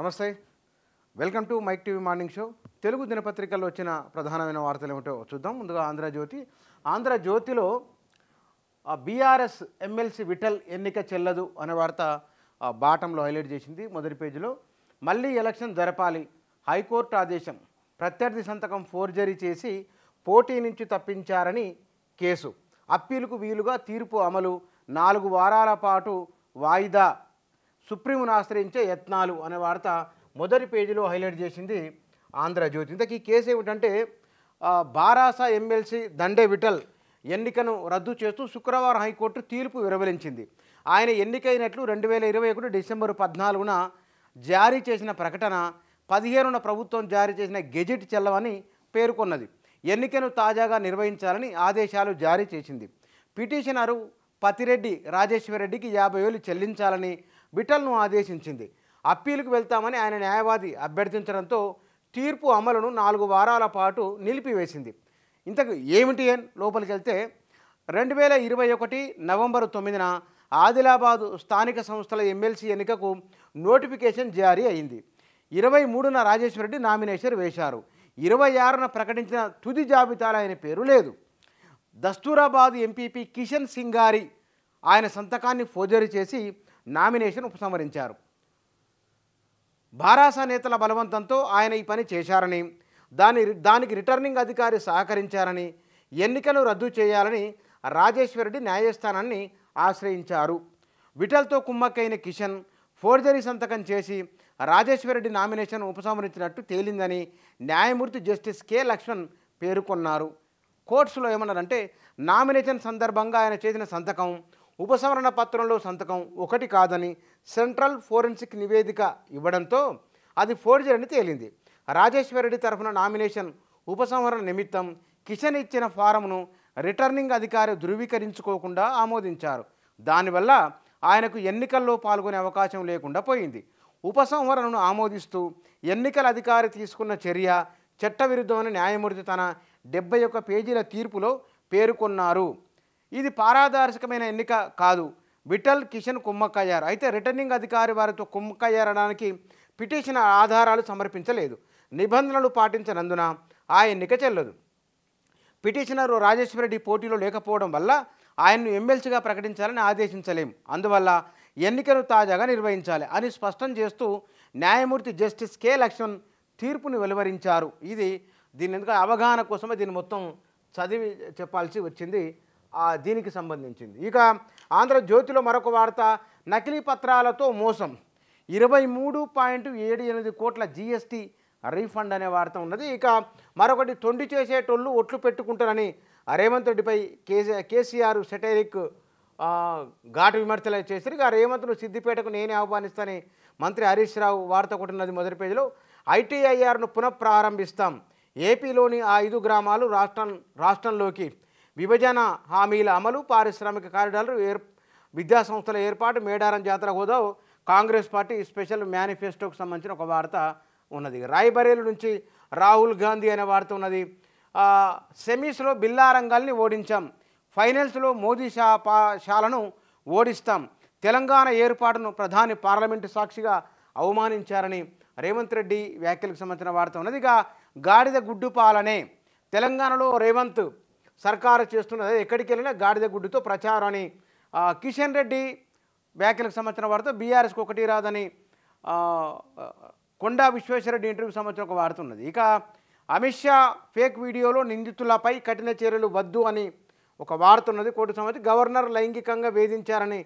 నమస్తే welcome to Mic TV morning show Telugu దినపత్రికల్లో వచ్చిన ప్రధానమైన వార్తలు ఏమిటో చూద్దాం ముందుగా ఆంధ్రజ్యోతి ఆంధ్రజ్యోతిలో బీఆర్ఎస్ ఎమ్మెల్సీ విఠల్ ఎన్నిక చెల్లదు అనే వార్త బాటంలో హైలైట్ చేసింది మొదటి పేజీలో మళ్ళీ ఎలక్షన్ జరపాలి హైకోర్టు ఆదేశం ప్రత్యర్థి సంతకం ఫోర్జరీ చేసి పోటీ నుంచి తప్పించారని కేసు అప్పీలుకు వీలుగా తీర్పు అమలు నాలుగు వారాల పాటు వాయిదా సుప్రీంను ఆశ్రయించే యత్నాలు అనే వార్త మొదటి పేజీలో హైలైట్ చేసింది ఆంధ్రజ్యోతి ఈ కేసు ఏమిటంటే బారాస ఎమ్మెల్సీ దండే విఠల్ ఎన్నికను రద్దు చేస్తూ శుక్రవారం హైకోర్టు తీర్పు విరవలించింది ఆయన ఎన్నికైనట్లు రెండు వేల ఇరవై ఒకటి డిసెంబర్ పద్నాలుగున జారీ చేసిన ప్రకటన పదిహేనున ప్రభుత్వం జారీ చేసిన గెజిట్ చెల్లవని పేర్కొన్నది ఎన్నికను తాజాగా నిర్వహించాలని ఆదేశాలు జారీ చేసింది పిటిషనరు పతిరెడ్డి రాజేశ్వరరెడ్డికి యాభై వేలు చెల్లించాలని విఠల్ను ఆదేశించింది అప్పీలుకు వెళ్తామని ఆయన న్యాయవాది అభ్యర్థించడంతో తీర్పు అమలును నాలుగు వారాల పాటు నిలిపివేసింది ఇంతకు ఏమిటి అని లోపలికి వెళ్తే రెండు వేల ఇరవై ఒకటి నవంబర్ తొమ్మిదిన ఆదిలాబాదు స్థానిక సంస్థల ఎమ్మెల్సీ ఎన్నికకు నోటిఫికేషన్ జారీ అయింది ఇరవై మూడున రాజేశ్వరరెడ్డి నామినేషన్ వేశారు ఇరవై ఆరున ప్రకటించిన తుది జాబితాలో ఆయన పేరు లేదు దస్తూరాబాద్ ఎంపీపీ కిషన్ సింగారి ఆయన సంతకాన్ని ఫోజరీ చేసి నామినేషన్ ఉపసంహరించారు భారాస నేతల బలవంతంతో ఆయన ఈ పని చేశారని దాని దానికి రిటర్నింగ్ అధికారి సహకరించారని ఎన్నికలు రద్దు చేయాలని రాజేశ్వరరెడ్డి న్యాయస్థానాన్ని ఆశ్రయించారు విఠల్తో కుమ్మక్కైన కిషన్ ఫోర్జరీ సంతకం చేసి రాజేశ్వరరెడ్డి నామినేషన్ ఉపసంహరించినట్టు తేలిందని న్యాయమూర్తి జస్టిస్ కె లక్ష్మణ్ పేర్కొన్నారు కోర్ట్స్లో ఏమన్నారంటే నామినేషన్ సందర్భంగా ఆయన చేసిన సంతకం ఉపసంహరణ పత్రంలో సంతకం ఒకటి కాదని సెంట్రల్ ఫోరెన్సిక్ నివేదిక ఇవ్వడంతో అది అని తేలింది రాజేశ్వరరెడ్డి తరఫున నామినేషన్ ఉపసంహరణ నిమిత్తం కిషన్ ఇచ్చిన ఫారంను రిటర్నింగ్ అధికారి ధృవీకరించుకోకుండా ఆమోదించారు దానివల్ల ఆయనకు ఎన్నికల్లో పాల్గొనే అవకాశం లేకుండా పోయింది ఉపసంహరణను ఆమోదిస్తూ ఎన్నికల అధికారి తీసుకున్న చర్య చట్టవిరుద్ధమని న్యాయమూర్తి తన డెబ్బై ఒక్క పేజీల తీర్పులో పేర్కొన్నారు ఇది పారదర్శకమైన ఎన్నిక కాదు విఠల్ కిషన్ కుమ్మక్కయ్యారు అయితే రిటర్నింగ్ అధికారి వారితో కుమ్మక్కయ్యారడానికి పిటిషన్ ఆధారాలు సమర్పించలేదు నిబంధనలు పాటించనందున ఆ ఎన్నిక చెల్లదు పిటిషనర్ రాజేశ్వరరెడ్డి పోటీలో లేకపోవడం వల్ల ఆయన్ను ఎమ్మెల్సీగా ప్రకటించాలని ఆదేశించలేం అందువల్ల ఎన్నికను తాజాగా నిర్వహించాలి అని స్పష్టం చేస్తూ న్యాయమూర్తి జస్టిస్ కె లక్ష్మణ్ తీర్పును వెలువరించారు ఇది దీని ఎందుకంటే అవగాహన కోసమే దీన్ని మొత్తం చదివి చెప్పాల్సి వచ్చింది దీనికి సంబంధించింది ఇక ఆంధ్రజ్యోతిలో మరొక వార్త నకిలీ పత్రాలతో మోసం ఇరవై మూడు పాయింట్ ఏడు ఎనిమిది కోట్ల జీఎస్టీ రీఫండ్ అనే వార్త ఉన్నది ఇక మరొకటి తొండి చేసేటోళ్ళు ఒట్లు పెట్టుకుంటారని రేవంత్ రెడ్డిపై కేసీ కేసీఆర్ సెటైరిక్ ఘాటు విమర్శలు చేశారు ఇక రేవంత్ను సిద్దిపేటకు నేనే ఆహ్వానిస్తానని మంత్రి హరీష్ రావు వార్త కొట్టినది మొదటి పేజీలో ఐటీఐఆర్ను పునఃప్రారంభిస్తాం ఏపీలోని ఆ ఐదు గ్రామాలు రాష్ట్రం రాష్ట్రంలోకి విభజన హామీల అమలు పారిశ్రామిక కారిడార్లు ఏర్ విద్యాసంస్థల ఏర్పాటు మేడారం జాతర హోదా కాంగ్రెస్ పార్టీ స్పెషల్ మేనిఫెస్టోకు సంబంధించిన ఒక వార్త ఉన్నది రాయ్బరేలు నుంచి రాహుల్ గాంధీ అనే వార్త ఉన్నది సెమీస్లో రంగాల్ని ఓడించాం ఫైనల్స్లో మోదీ షా పా షాలను ఓడిస్తాం తెలంగాణ ఏర్పాటును ప్రధాని పార్లమెంటు సాక్షిగా అవమానించారని రేవంత్ రెడ్డి వ్యాఖ్యలకు సంబంధించిన వార్త ఉన్నది ఇక గాడిద గుడ్డు పాలనే తెలంగాణలో రేవంత్ సర్కారు చేస్తున్నది ఎక్కడికి వెళ్ళినా గాడిద గుడ్డుతో ప్రచారాన్ని కిషన్ రెడ్డి వ్యాఖ్యలకు సంబంధించిన వార్త బీఆర్ఎస్కి ఒకటి రాదని కొండా విశ్వేశ్వరరెడ్డి ఇంటర్వ్యూకి సంబంధించిన ఒక వార్త ఉన్నది ఇక అమిత్ షా ఫేక్ వీడియోలో నిందితులపై కఠిన చర్యలు వద్దు అని ఒక వార్త ఉన్నది కోర్టు సంబంధించి గవర్నర్ లైంగికంగా వేధించారని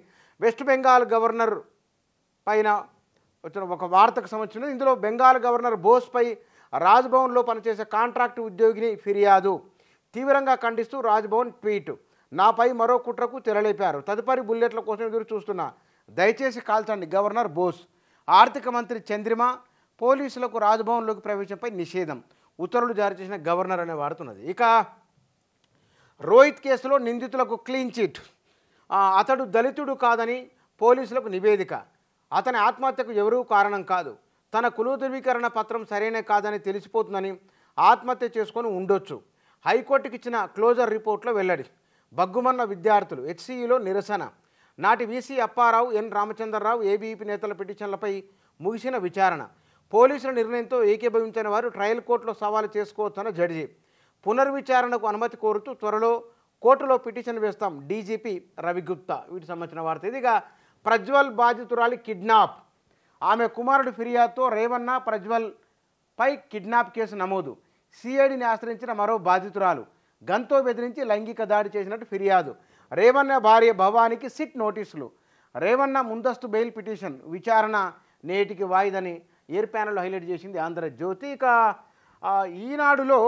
వెస్ట్ బెంగాల్ గవర్నర్ పైన వచ్చిన ఒక వార్తకు సంబంధించినది ఇందులో బెంగాల్ గవర్నర్ బోస్పై రాజ్భవన్లో పనిచేసే కాంట్రాక్ట్ ఉద్యోగిని ఫిర్యాదు తీవ్రంగా ఖండిస్తూ రాజ్భవన్ ట్వీట్ నాపై మరో కుట్రకు తెరలేపారు తదుపరి బుల్లెట్ల కోసం ఎదురు చూస్తున్నా దయచేసి కాల్చండి గవర్నర్ బోస్ ఆర్థిక మంత్రి చంద్రిమ పోలీసులకు రాజ్భవన్లోకి ప్రవేశంపై నిషేధం ఉత్తర్వులు జారీ చేసిన గవర్నర్ అనే వాడుతున్నది ఇక రోహిత్ కేసులో నిందితులకు క్లీన్ చిట్ అతడు దళితుడు కాదని పోలీసులకు నివేదిక అతని ఆత్మహత్యకు ఎవరూ కారణం కాదు తన కులు ధృవీకరణ పత్రం సరైన కాదని తెలిసిపోతుందని ఆత్మహత్య చేసుకొని ఉండొచ్చు హైకోర్టుకి ఇచ్చిన క్లోజర్ రిపోర్ట్లో వెల్లడి బగ్గుమన్న విద్యార్థులు హెచ్సీఈలో నిరసన నాటి VC Apparao N Ramachandra Rao ABVP నేతల పిటిషన్లపై ముగిసిన విచారణ పోలీసుల నిర్ణయంతో ఏకీభవించిన వారు ట్రయల్ కోర్టులో సవాలు చేసుకోవచ్చన్న జడ్జి పునర్విచారణకు అనుమతి కోరుతూ త్వరలో కోర్టులో పిటిషన్ వేస్తాం డీజీపీ రవిగుప్తా వీటి సంబంధించిన వార్త ఇదిగా ప్రజ్వల్ బాధితురాలి కిడ్నాప్ ఆమె కుమారుడు ఫిర్యాదుతో రేవన్న ప్రజ్వల్పై కిడ్నాప్ కేసు నమోదు సిఐడిని ఆశ్రయించిన మరో బాధితురాలు గంతో బెదిరించి లైంగిక దాడి చేసినట్టు ఫిర్యాదు రేవన్న భార్య భవానికి సిట్ నోటీసులు రేవన్న ముందస్తు బెయిల్ పిటిషన్ విచారణ నేటికి వాయిదని ఎయిర్ ప్యానల్ హైలైట్ చేసింది ఆంధ్రజ్యోతి ఇక ఈనాడులో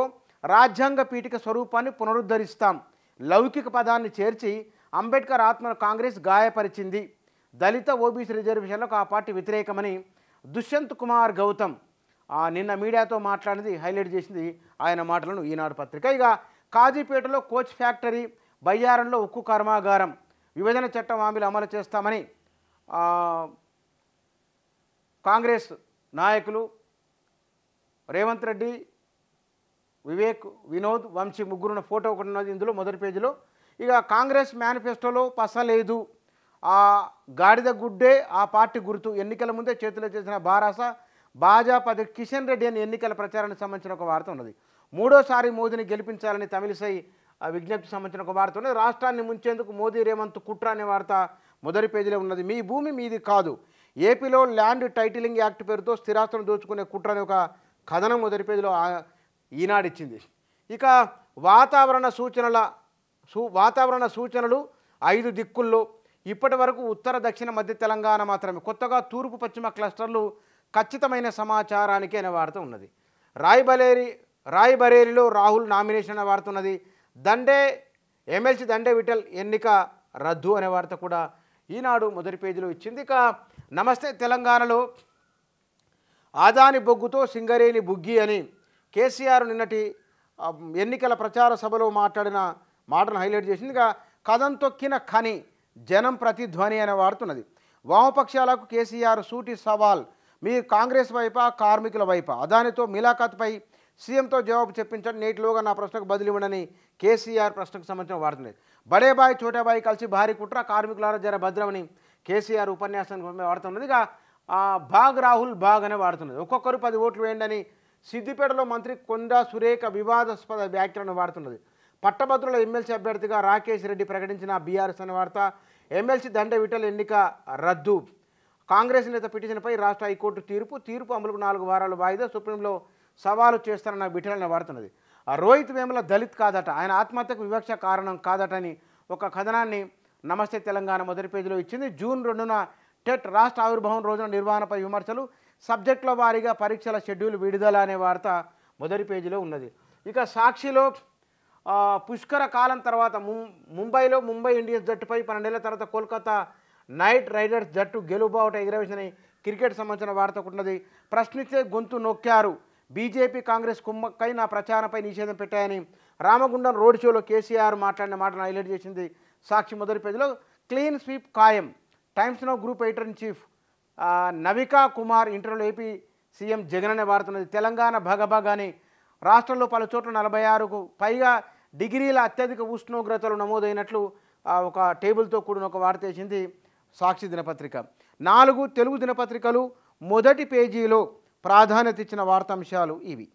రాజ్యాంగ పీఠిక స్వరూపాన్ని పునరుద్ధరిస్తాం లౌకిక పదాన్ని చేర్చి అంబేద్కర్ ఆత్మను కాంగ్రెస్ గాయపరిచింది దళిత ఓబీసీ రిజర్వేషన్లకు ఆ పార్టీ వ్యతిరేకమని దుష్యంత్ కుమార్ గౌతమ్ నిన్న మీడియాతో మాట్లాడింది హైలైట్ చేసింది ఆయన మాటలను ఈనాడు పత్రిక ఇక కాజీపేటలో కోచ్ ఫ్యాక్టరీ బయ్యారంలో ఉక్కు కర్మాగారం విభజన చట్టం హామీలు అమలు చేస్తామని కాంగ్రెస్ నాయకులు రేవంత్ రెడ్డి వివేక్ వినోద్ వంశీ ముగ్గురున్న ఫోటో ఒకటి ఉన్నది ఇందులో మొదటి పేజీలో ఇక కాంగ్రెస్ మేనిఫెస్టోలో పసలేదు ఆ గాడిద గుడ్డే ఆ పార్టీ గుర్తు ఎన్నికల ముందే చేతిలో చేసిన బారాస భాజపాది కిషన్ రెడ్డి అని ఎన్నికల ప్రచారానికి సంబంధించిన ఒక వార్త ఉన్నది మూడోసారి మోదీని గెలిపించాలని తమిళసై విజ్ఞప్తి సంబంధించిన ఒక వార్త ఉన్నది రాష్ట్రాన్ని ముంచేందుకు మోదీ రేవంత్ కుట్ర అనే వార్త మొదటి పేజీలో ఉన్నది మీ భూమి మీది కాదు ఏపీలో ల్యాండ్ టైటిలింగ్ యాక్ట్ పేరుతో స్థిరాస్తులను దోచుకునే కుట్ర అనే ఒక కథనం మొదటి పేజీలో ఈనాడిచ్చింది ఇక వాతావరణ సూచనల సూ వాతావరణ సూచనలు ఐదు దిక్కుల్లో ఇప్పటి వరకు ఉత్తర దక్షిణ మధ్య తెలంగాణ మాత్రమే కొత్తగా తూర్పు పశ్చిమ క్లస్టర్లు ఖచ్చితమైన సమాచారానికి అనే వార్త ఉన్నది రాయ్బరేలి రాయ్బరేలిలో రాహుల్ నామినేషన్ అనే వార్త ఉన్నది దండే ఎమ్మెల్సీ దండే విఠల్ ఎన్నిక రద్దు అనే వార్త కూడా ఈనాడు మొదటి పేజీలో ఇచ్చింది ఇక నమస్తే తెలంగాణలో ఆదాని బొగ్గుతో సింగరేణి బుగ్గి అని కేసీఆర్ నిన్నటి ఎన్నికల ప్రచార సభలో మాట్లాడిన మాటను హైలైట్ చేసింది ఇక కథం తొక్కిన ఖని జనం ప్రతిధ్వని అనే వాడుతున్నది వామపక్షాలకు కేసీఆర్ సూటి సవాల్ మీరు కాంగ్రెస్ వైపా కార్మికుల వైపా అదానితో మిలాఖత్పై సీఎంతో జవాబు చెప్పించండి నేటిలోగా నా ప్రశ్నకు బదులు ఇవ్వడని కేసీఆర్ ప్రశ్నకు సంబంధించిన వాడుతున్నది బడేబాయ్ చోటేబాయ్ కలిసి భారీ కుట్ర కార్మికులారా జర భద్రమని కేసీఆర్ ఉపన్యాసానికి వాడుతున్నది ఇక భాగ్ రాహుల్ భాగ్ అనే వాడుతున్నది ఒక్కొక్కరు పది ఓట్లు వేయండి సిద్దిపేటలో మంత్రి కొండా సురేఖ వివాదాస్పద వ్యాఖ్యలను వాడుతున్నది పట్టభద్రుల ఎమ్మెల్సీ అభ్యర్థిగా రాకేష్ రెడ్డి ప్రకటించిన బీఆర్ఎస్ అనే వార్త ఎమ్మెల్సీ దండ విటల్ ఎన్నిక రద్దు కాంగ్రెస్ నేత పిటిషన్పై రాష్ట్ర హైకోర్టు తీర్పు తీర్పు అమలుకు నాలుగు వారాల వాయిదా సుప్రీంలో సవాలు చేస్తారన్న విఠలన వాడుతున్నది రోహిత్ వేముల దళిత్ కాదట ఆయన ఆత్మహత్యకు వివక్ష కారణం కాదటని ఒక కథనాన్ని నమస్తే తెలంగాణ మొదటి పేజీలో ఇచ్చింది జూన్ రెండున టెట్ రాష్ట్ర ఆవిర్భావం రోజున నిర్వహణపై విమర్శలు సబ్జెక్టుల వారీగా పరీక్షల షెడ్యూల్ విడుదల అనే వార్త మొదటి పేజీలో ఉన్నది ఇక సాక్షిలో పుష్కర కాలం తర్వాత ముంబైలో ముంబై ఇండియన్స్ జట్టుపై పన్నెండేళ్ల తర్వాత కోల్కతా నైట్ రైడర్స్ జట్టు గెలుబావుట ఎగిరవేసిందని క్రికెట్ సంబంధించిన వార్త ఉన్నది ప్రశ్నిస్తే గొంతు నొక్కారు బీజేపీ కాంగ్రెస్ కుమ్మక్కై నా ప్రచారంపై నిషేధం పెట్టాయని రామగుండం రోడ్ షోలో కేసీఆర్ మాట్లాడిన మాటను హైలైట్ చేసింది సాక్షి మొదటి పేజీలో క్లీన్ స్వీప్ ఖాయం Times Now group editor in chief Navika Kumar ఇంటర్లో ఏపీ సీఎం జగన్ అనే వాడుతున్నది తెలంగాణ భగభగాని రాష్ట్రంలో పలు చోట్ల నలభై ఆరుకు పైగా డిగ్రీల అత్యధిక ఉష్ణోగ్రతలు నమోదైనట్లు ఒక టేబుల్తో కూడిన ఒక వార్త వేసింది సాక్షి దినపత్రిక నాలుగు తెలుగు దినపత్రికలు మొదటి పేజీలో ప్రాధాన్యత ఇచ్చిన వార్తాంశాలు ఇవి